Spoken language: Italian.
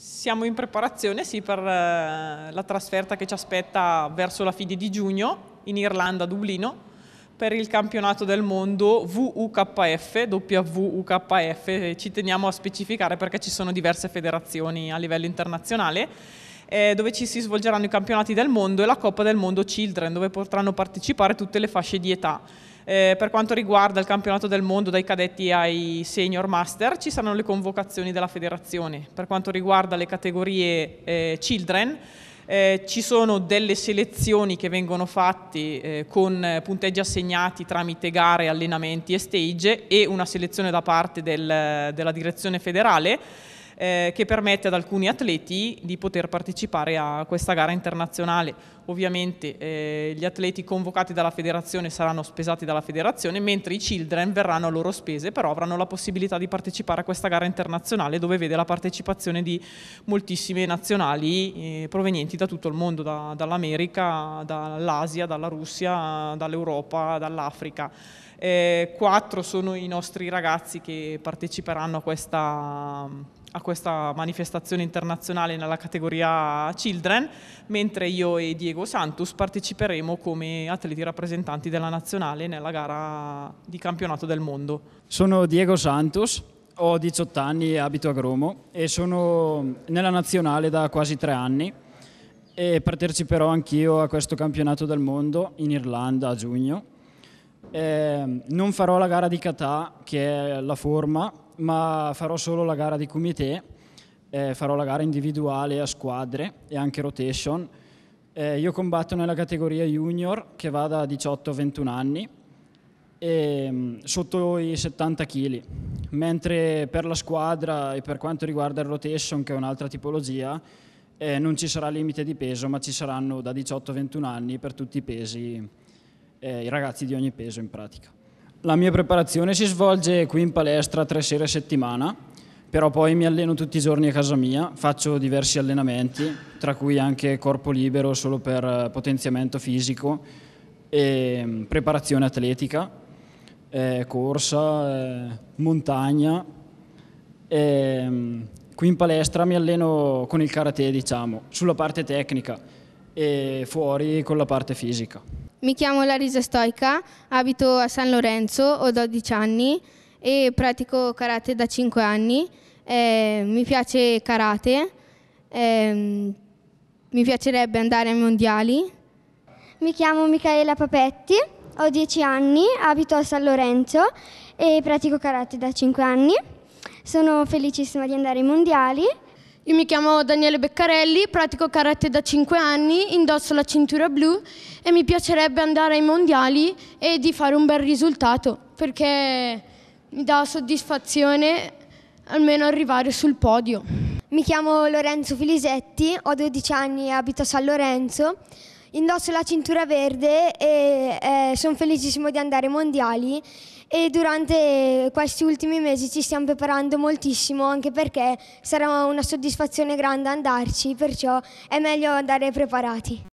Siamo in preparazione sì, per eh, la trasferta che ci aspetta verso la fine di giugno in Irlanda, a Dublino, per il campionato del mondo WUKF, WUKF, ci teniamo a specificare perché ci sono diverse federazioni a livello internazionale, eh, dove ci si svolgeranno i campionati del mondo e la Coppa del Mondo Children, dove potranno partecipare tutte le fasce di età. Eh, per quanto riguarda il campionato del mondo dai cadetti ai senior master ci saranno le convocazioni della federazione. Per quanto riguarda le categorie eh, children eh, ci sono delle selezioni che vengono fatte eh, con punteggi assegnati tramite gare, allenamenti e stage e una selezione da parte del, della direzione federale eh, che permette ad alcuni atleti di poter partecipare a questa gara internazionale. Ovviamente eh, gli atleti convocati dalla federazione saranno spesati dalla federazione, mentre i children verranno a loro spese, però avranno la possibilità di partecipare a questa gara internazionale dove vede la partecipazione di moltissime nazionali eh, provenienti da tutto il mondo, da, dall'America, dall'Asia, dalla Russia, dall'Europa, dall'Africa. Eh, quattro sono i nostri ragazzi che parteciperanno a questa a questa manifestazione internazionale nella categoria Children, mentre io e Diego Santos parteciperemo come atleti rappresentanti della nazionale nella gara di campionato del mondo. Sono Diego Santos, ho 18 anni e abito a Gromo e sono nella nazionale da quasi tre anni e parteciperò anch'io a questo campionato del mondo in Irlanda a giugno. Eh, non farò la gara di Qatar che è la forma ma farò solo la gara di comité, eh, farò la gara individuale a squadre e anche rotation. Eh, io combatto nella categoria junior che va da 18 a 21 anni e mm, sotto i 70 kg, mentre per la squadra e per quanto riguarda il rotation, che è un'altra tipologia, eh, non ci sarà limite di peso, ma ci saranno da 18 a 21 anni per tutti i pesi, eh, i ragazzi di ogni peso in pratica. La mia preparazione si svolge qui in palestra tre sere a settimana, però poi mi alleno tutti i giorni a casa mia, faccio diversi allenamenti, tra cui anche corpo libero solo per potenziamento fisico e mm, preparazione atletica, eh, corsa, eh, montagna. Eh, qui in palestra mi alleno con il karate, diciamo, sulla parte tecnica e fuori con la parte fisica. Mi chiamo Larisa Stoica, abito a San Lorenzo, ho 12 anni e pratico karate da 5 anni. Eh, mi piace karate, eh, mi piacerebbe andare ai mondiali. Mi chiamo Michaela Papetti, ho 10 anni, abito a San Lorenzo e pratico karate da 5 anni. Sono felicissima di andare ai mondiali io mi chiamo Daniele Beccarelli, pratico karate da 5 anni, indosso la cintura blu e mi piacerebbe andare ai mondiali e di fare un bel risultato perché mi dà soddisfazione almeno arrivare sul podio. Mi chiamo Lorenzo Filisetti, ho 12 anni e abito a San Lorenzo. Indosso la cintura verde e sono felicissimo di andare ai mondiali e durante questi ultimi mesi ci stiamo preparando moltissimo anche perché sarà una soddisfazione grande andarci, perciò è meglio andare preparati.